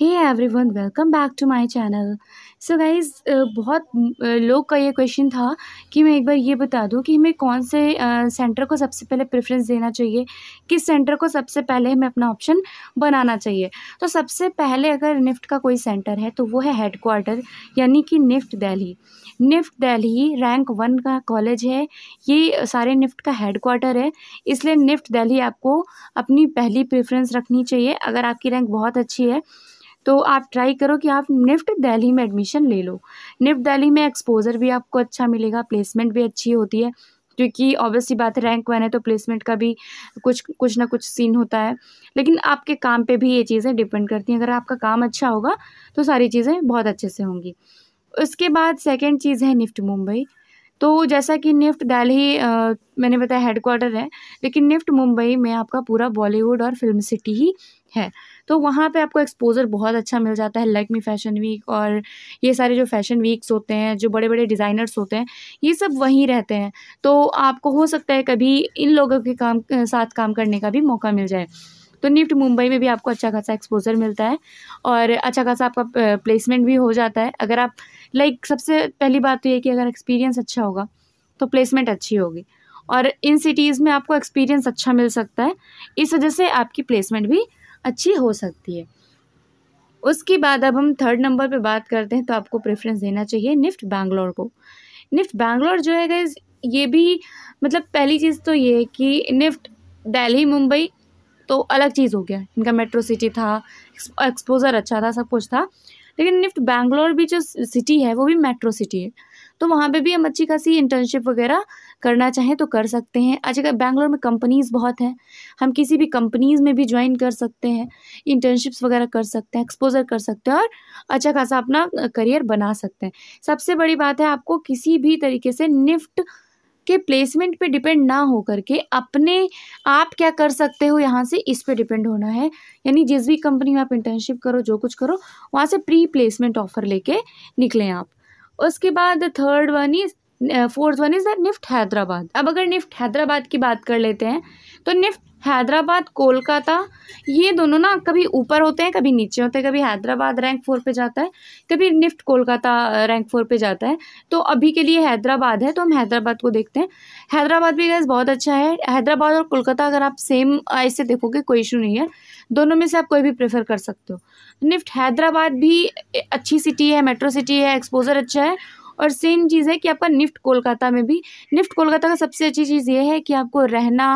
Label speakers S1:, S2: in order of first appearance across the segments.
S1: hey everyone welcome back to my channel so guys बहुत uh, लोग का ये क्वेश्चन था कि मैं एक बार ये बता दूँ कि हमें कौन से सेंटर uh, को सबसे पहले प्रेफरेंस देना चाहिए किस सेंटर को सबसे पहले हमें अपना ऑप्शन बनाना चाहिए तो सबसे पहले अगर निफ्ट का कोई सेंटर है तो वो है हेड यानी कि NIFT Delhi NIFT Delhi rank one का कॉलेज है ये सारे निफ्ट का हेडकोार्टर है इसलिए निफ्ट दिल्ली आपको अपनी पहली प्रेफरेंस रखनी चाहिए अगर आपकी रैंक बहुत अच्छी है तो आप ट्राई करो कि आप निफ्ट दिल्ली में एडमिशन ले लो निफ्ट दिल्ली में एक्सपोजर भी आपको अच्छा मिलेगा प्लेसमेंट भी अच्छी होती है क्योंकि ऑब्वियसली बात है रैंक वन है तो प्लेसमेंट का भी कुछ कुछ ना कुछ सीन होता है लेकिन आपके काम पे भी ये चीज़ें डिपेंड करती हैं अगर आपका काम अच्छा होगा तो सारी चीज़ें बहुत अच्छे से होंगी उसके बाद सेकेंड चीज़ है निफ्ट मुंबई तो जैसा कि निफ्ट दिल्ली मैंने बताया हेडक्वार्टर है लेकिन निफ्ट मुंबई में आपका पूरा बॉलीवुड और फिल्म सिटी ही है तो वहाँ पे आपको एक्सपोज़र बहुत अच्छा मिल जाता है लाइक मी फैशन वीक और ये सारे जो फैशन वीक्स होते हैं जो बड़े बड़े डिज़ाइनर्स होते हैं ये सब वहीं रहते हैं तो आपको हो सकता है कभी इन लोगों के काम साथ काम करने का भी मौका मिल जाए तो निफ्ट मुंबई में भी आपको अच्छा खासा एक्सपोजर मिलता है और अच्छा खासा आपका प्लेसमेंट भी हो जाता है अगर आप लाइक सबसे पहली बात तो ये कि अगर एक्सपीरियंस अच्छा होगा तो प्लेसमेंट अच्छी होगी और इन सिटीज़ में आपको एक्सपीरियंस अच्छा मिल सकता है इस वजह से आपकी प्लेसमेंट भी अच्छी हो सकती है उसके बाद अब हम थर्ड नंबर पे बात करते हैं तो आपको प्रेफरेंस देना चाहिए निफ्ट बैंगलोर को निफ्ट बैंगलोर जो है गैस ये भी मतलब पहली चीज़ तो ये है कि निफ्ट दिल्ली मुंबई तो अलग चीज़ हो गया इनका मेट्रो सिटी था एक्सपोज़र अच्छा था सब कुछ था लेकिन निफ्ट बैंगलोर भी जो सिटी है वो भी मेट्रो सिटी है तो वहाँ पे भी हम अच्छी खासी इंटर्नशिप वगैरह करना चाहें तो कर सकते हैं आज अगर बैंगलोर में कंपनीज़ बहुत हैं हम किसी भी कंपनीज़ में भी ज्वाइन कर सकते हैं इंटर्नशिप्स वगैरह कर सकते हैं एक्सपोजर कर सकते हैं और अच्छा खासा अपना करियर बना सकते हैं सबसे बड़ी बात है आपको किसी भी तरीके से निफ्ट के प्लेसमेंट पे डिपेंड ना हो करके अपने आप क्या कर सकते हो यहाँ से इस पे डिपेंड होना है यानी जिस भी कंपनी में आप इंटर्नशिप करो जो कुछ करो वहाँ से प्री प्लेसमेंट ऑफर लेके निकलें आप उसके बाद third one is fourth one is the NIFT Hyderabad अब अगर निफ्ट हैदराबाद की बात कर लेते हैं तो निफ्ट हैदराबाद कोलकाता ये दोनों ना कभी ऊपर होते हैं कभी नीचे होते हैं कभी हैदराबाद रैंक फोर पे जाता है कभी निफ्ट कोलकाता रैंक फोर पे जाता है तो अभी के लिए हैदराबाद है तो हम हैदराबाद को देखते हैं हैदराबाद भी गैस बहुत अच्छा है हैदराबाद और कोलकाता अगर आप सेम ऐसे देखोगे कोई इशू नहीं है दोनों में से आप कोई भी प्रेफर कर सकते हो निफ्ट हैदराबाद भी अच्छी सिटी है मेट्रो सिटी है एक्सपोजर अच्छा है और सेम चीज़ है कि आपका निफ्ट कोलकाता में भी निफ्ट कोलकाता का सबसे अच्छी चीज़ ये है कि आपको रहना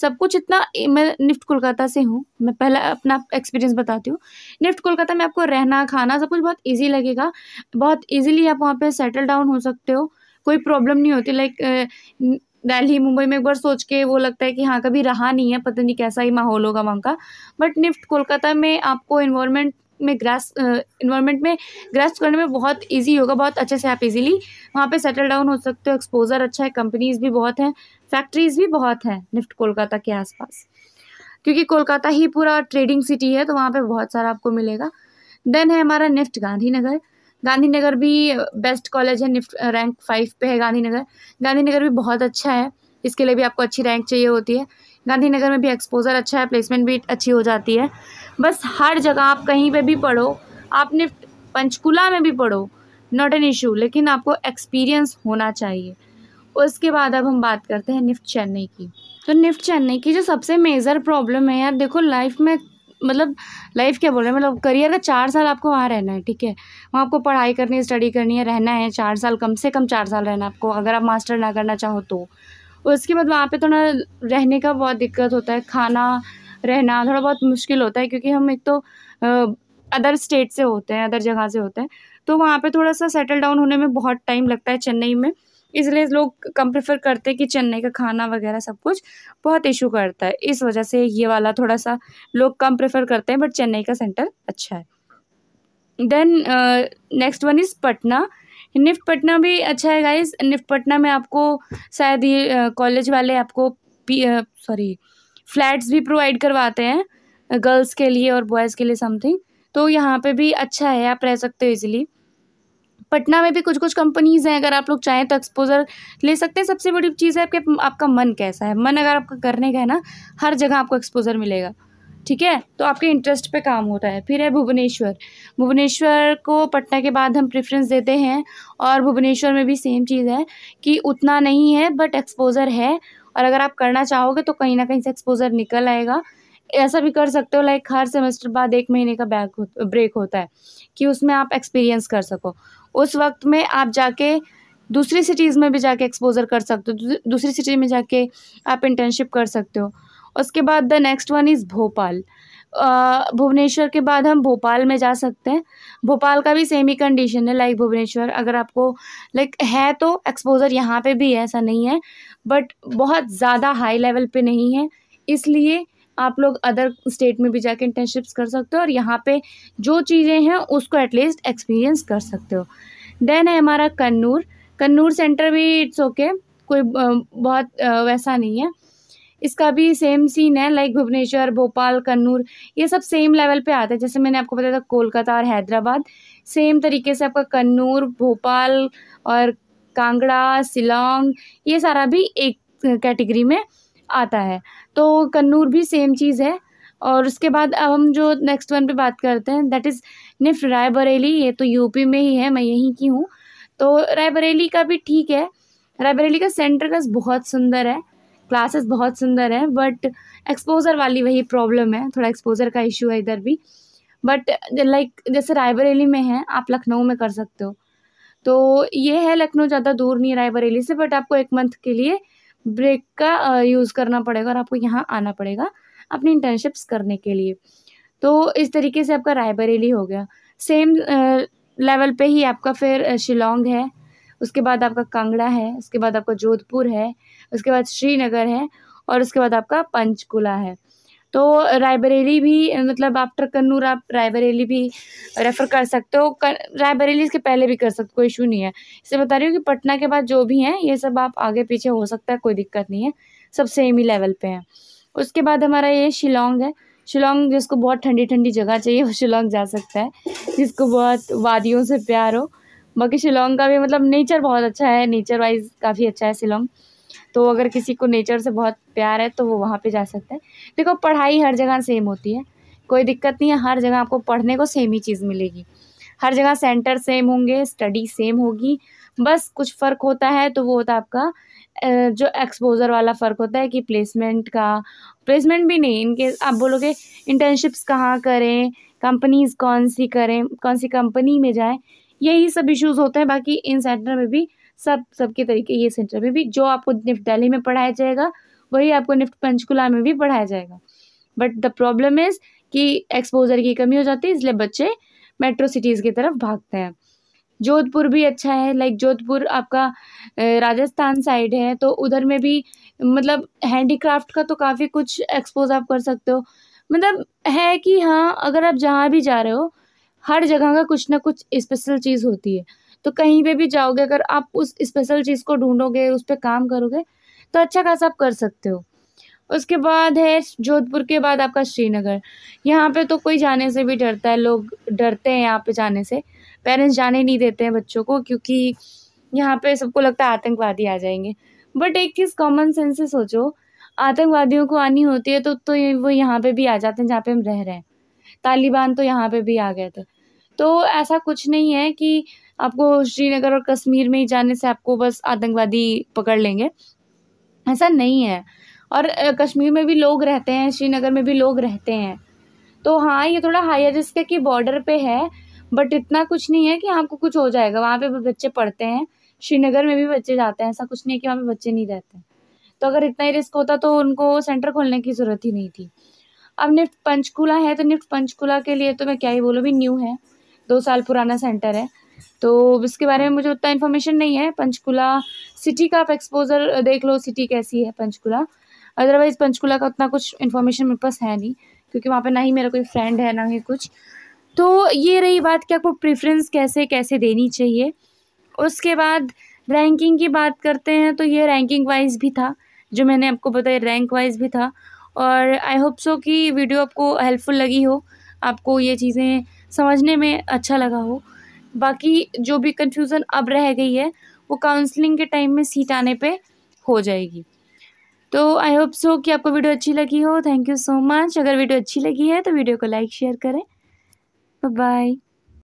S1: सब कुछ इतना मैं निफ्ट कोलकाता से हूँ मैं पहला अपना एक्सपीरियंस बताती हूँ निफ्ट कोलकाता में आपको रहना खाना सब कुछ बहुत ईजी लगेगा बहुत ईजिली आप वहाँ पर सेटल डाउन हो सकते हो कोई प्रॉब्लम नहीं होती लाइक दिल्ली मुंबई में एक बार सोच के वो लगता है कि हाँ कभी रहा नहीं है पता नहीं कैसा ही माहौल होगा वहाँ का बट निफ्ट कोलकाता में आपको इन्वायरमेंट में ग्रास इन्वायरमेंट में ग्रास करने में बहुत ईजी होगा बहुत अच्छे से आप इजीली वहाँ पे सेटल डाउन हो सकते हो एक्सपोजर अच्छा है कंपनीज भी बहुत हैं फैक्ट्रीज भी बहुत हैं निफ्ट कोलकाता के आसपास क्योंकि कोलकाता ही पूरा ट्रेडिंग सिटी है तो वहाँ पर बहुत सारा आपको मिलेगा देन है हमारा निफ्ट गांधीनगर गांधीनगर भी बेस्ट कॉलेज है निफ्ट रैंक फाइव पे है गांधीनगर गांधीनगर भी बहुत अच्छा है इसके लिए भी आपको अच्छी रैंक चाहिए होती है गांधीनगर में भी एक्सपोजर अच्छा है प्लेसमेंट भी अच्छी हो जाती है बस हर जगह आप कहीं पे भी पढ़ो आप निफ्ट पंचकुला में भी पढ़ो नॉट एन इशू लेकिन आपको एक्सपीरियंस होना चाहिए उसके बाद अब हम बात करते हैं निफ्ट चेन्नई की तो निफ्ट चेन्नई की जो सबसे मेजर प्रॉब्लम है यार देखो लाइफ में मतलब लाइफ क्या बोल रहे हैं मतलब करियर का चार साल आपको वहाँ रहना है ठीक है वहाँ आपको पढ़ाई करनी है स्टडी करनी है रहना है चार साल कम से कम चार साल रहना आपको अगर आप मास्टर ना करना चाहो तो उसके बाद वहाँ पे थोड़ा रहने का बहुत दिक्कत होता है खाना रहना थोड़ा बहुत मुश्किल होता है क्योंकि हम एक तो अदर स्टेट से होते हैं अदर जगह से होते हैं तो वहाँ पे थोड़ा सा सेटल डाउन होने में बहुत टाइम लगता है चेन्नई में इसलिए लोग कम प्रेफर करते हैं कि चेन्नई का खाना वगैरह सब कुछ बहुत इशू करता है इस वजह से ये वाला थोड़ा सा लोग कम प्रेफर करते हैं बट चेन्नई का सेंटर अच्छा है then next one is Patna NIFT Patna भी अच्छा है गाइज निफ्ट पटना में आपको शायद ये कॉलेज वाले आपको पी सॉरी फ्लैट्स भी प्रोवाइड करवाते हैं गर्ल्स के लिए और बॉयज़ के लिए समथिंग तो यहाँ पे भी अच्छा है आप रह सकते हो इजीली पटना में भी कुछ कुछ कंपनीज़ हैं अगर आप लोग चाहें तो एक्सपोजर ले सकते हैं सबसे बड़ी चीज़ है आपके आपका मन कैसा है मन अगर आपका करने का है ना हर जगह आपको एक्सपोजर मिलेगा ठीक है तो आपके इंटरेस्ट पे काम होता है फिर है भुवनेश्वर भुवनेश्वर को पटना के बाद हम प्रेफरेंस देते हैं और भुवनेश्वर में भी सेम चीज़ है कि उतना नहीं है बट एक्सपोज़र है और अगर आप करना चाहोगे तो कहीं ना कहीं से एक्सपोज़र निकल आएगा ऐसा भी कर सकते हो लाइक हर सेमेस्टर बाद एक महीने का बैक हो, ब्रेक होता है कि उसमें आप एक्सपीरियंस कर सको उस वक्त में आप जाके दूसरी सिटीज़ में भी जाके एक्सपोज़र कर सकते हो दूसरी सिटी में जाके आप इंटर्नशिप कर सकते हो उसके बाद the next one is Bhopal Bhubaneswar के बाद हम भोपाल में जा सकते हैं भोपाल का भी सेम ही कंडीशन है लाइक भुवनेश्वर अगर आपको लाइक है तो एक्सपोज़र यहाँ पे भी है ऐसा नहीं है बट बहुत ज़्यादा हाई लेवल पे नहीं है इसलिए आप लोग अदर स्टेट में भी जाके इंटर्नशिप्स कर सकते हो और यहाँ पे जो चीज़ें हैं उसको एटलीस्ट एक्सपीरियंस कर सकते हो देन है हमारा कन्नूर कन्नूर सेंटर भी इट्स ओके okay, कोई बहुत वैसा नहीं है इसका भी सेम सीन है लाइक भुवनेश्वर भोपाल कन्नूर ये सब सेम लेवल पे आते हैं जैसे मैंने आपको बताया था कोलकाता और हैदराबाद सेम तरीके से आपका कन्नूर भोपाल और कांगड़ा शिलोंग ये सारा भी एक कैटेगरी में आता है तो कन्नूर भी सेम चीज़ है और उसके बाद अब हम जो नेक्स्ट वन पे बात करते हैं दैट इज़ निफ्ट रायबरेली ये तो यूपी में ही है मैं यहीं की हूँ तो रायबरेली का भी ठीक है रायबरेली का सेंटर का बहुत सुंदर है क्लासेस बहुत सुंदर हैं बट एक्सपोजर वाली वही प्रॉब्लम है थोड़ा एक्सपोजर का इशू है इधर भी बट लाइक जैसे रायबरेली में है आप लखनऊ में कर सकते हो तो ये है लखनऊ ज़्यादा दूर नहीं रायबरेली से बट आपको एक मंथ के लिए ब्रेक का यूज़ करना पड़ेगा और आपको यहाँ आना पड़ेगा अपनी इंटर्नशिप्स करने के लिए तो इस तरीके से आपका रायबरेली हो गया सेम लेवल पे ही आपका फिर शिलोंग है उसके बाद आपका कांगड़ा है उसके बाद आपका जोधपुर है उसके बाद श्रीनगर है और उसके बाद आपका पंचकुला है तो रायबरेली भी मतलब आफ्टर कन्नूर आप रायबरेली भी रेफ़र कर सकते हो रायबरेली इसके पहले भी कर सकते हो कोई इशू नहीं है इसे बता रही हूँ कि पटना के बाद जो भी हैं ये सब आप आगे पीछे हो सकता है कोई दिक्कत नहीं है सब सेम ही लेवल पे हैं उसके बाद हमारा ये शिलोंग है शिलोंग जिसको बहुत ठंडी ठंडी जगह चाहिए वो शिलोंग जा सकता है जिसको बहुत वादियों से प्यार हो बाकी शिलोंग का भी मतलब नेचर बहुत अच्छा है नेचर वाइज काफ़ी अच्छा है शिलोंग तो अगर किसी को नेचर से बहुत प्यार है तो वो वहाँ पे जा सकता है देखो पढ़ाई हर जगह सेम होती है कोई दिक्कत नहीं है हर जगह आपको पढ़ने को सेम ही चीज़ मिलेगी हर जगह सेंटर सेम होंगे स्टडी सेम होगी बस कुछ फ़र्क होता है तो वो होता है आपका जो एक्सपोजर वाला फ़र्क होता है कि प्लेसमेंट का प्लेसमेंट भी नहीं इनके आप बोलोगे इंटर्नशिप्स कहाँ करें कंपनीज़ कौन सी करें कौन सी कंपनी में जाएं यही सब इश्यूज़ होते हैं बाकी इन सेंटर में भी सब सबके तरीके ये सेंटर में भी जो आपको निफ्ट दिल्ली में पढ़ाया जाएगा वही आपको निफ्ट पंचकुला में भी पढ़ाया जाएगा बट द प्रॉब्लम इज़ कि एक्सपोजर की कमी हो जाती है इसलिए बच्चे मेट्रो सिटीज़ की तरफ भागते हैं जोधपुर भी अच्छा है लाइक जोधपुर आपका राजस्थान साइड है तो उधर में भी मतलब हैंडीक्राफ्ट का तो काफ़ी कुछ एक्सपोज आप कर सकते हो मतलब है कि हाँ अगर आप जहाँ भी जा रहे हो हर जगह का कुछ ना कुछ स्पेशल चीज़ होती है तो कहीं पे भी जाओगे अगर आप उस स्पेशल चीज़ को ढूंढोगे उस पर काम करोगे तो अच्छा खासा आप कर सकते हो उसके बाद है जोधपुर के बाद आपका श्रीनगर यहाँ पे तो कोई जाने से भी डरता है लोग डरते हैं यहाँ पे जाने से पेरेंट्स जाने नहीं देते हैं बच्चों को क्योंकि यहाँ पे सबको लगता है आतंकवादी आ जाएंगे बट एक चीज़ कॉमन सेंस से सोचो आतंकवादियों को आनी होती है तो तो वो यहाँ पे भी आ जाते हैं जहाँ पे हम रह रहे हैं तालिबान तो यहाँ पे भी आ गए थे तो ऐसा कुछ नहीं है कि आपको श्रीनगर और कश्मीर में ही जाने से आपको बस आतंकवादी पकड़ लेंगे ऐसा नहीं है और कश्मीर में भी लोग रहते हैं श्रीनगर में भी लोग रहते हैं तो हाँ ये थोड़ा हाई रिस्क है कि बॉर्डर पे है बट इतना कुछ नहीं है कि आपको कुछ हो जाएगा वहाँ पे भी बच्चे पढ़ते हैं श्रीनगर में भी बच्चे जाते हैं ऐसा कुछ नहीं है कि वहाँ पे बच्चे नहीं रहते तो अगर इतना ही रिस्क होता तो उनको सेंटर खोलने की ज़रूरत ही नहीं थी अब निफ्ट पंचकूला है तो निफ्ट पंचकूला के लिए तो मैं क्या ही बोलूँ भी न्यू है दो साल पुराना सेंटर है तो इसके बारे में मुझे उतना इन्फॉर्मेशन नहीं है पंचकुला सिटी का आप एक्सपोजर देख लो सिटी कैसी है पंचकुला अदरवाइज़ पंचकुला का उतना कुछ इन्फॉर्मेशन मेरे पास है नहीं क्योंकि वहाँ पे ना ही मेरा कोई फ्रेंड है ना ही कुछ तो ये रही बात कि आपको प्रेफरेंस कैसे कैसे देनी चाहिए उसके बाद रैंकिंग की बात करते हैं तो ये रैंकिंग वाइज भी था जो मैंने आपको बताया रैंक वाइज भी था और आई होप सो कि वीडियो आपको हेल्पफुल लगी हो आपको ये चीज़ें समझने में अच्छा लगा हो बाकी जो भी कन्फ्यूज़न अब रह गई है वो काउंसलिंग के टाइम में सीट आने पे हो जाएगी तो आई होप सो कि आपको वीडियो अच्छी लगी हो थैंक यू सो मच अगर वीडियो अच्छी लगी है तो वीडियो को लाइक शेयर करें बाय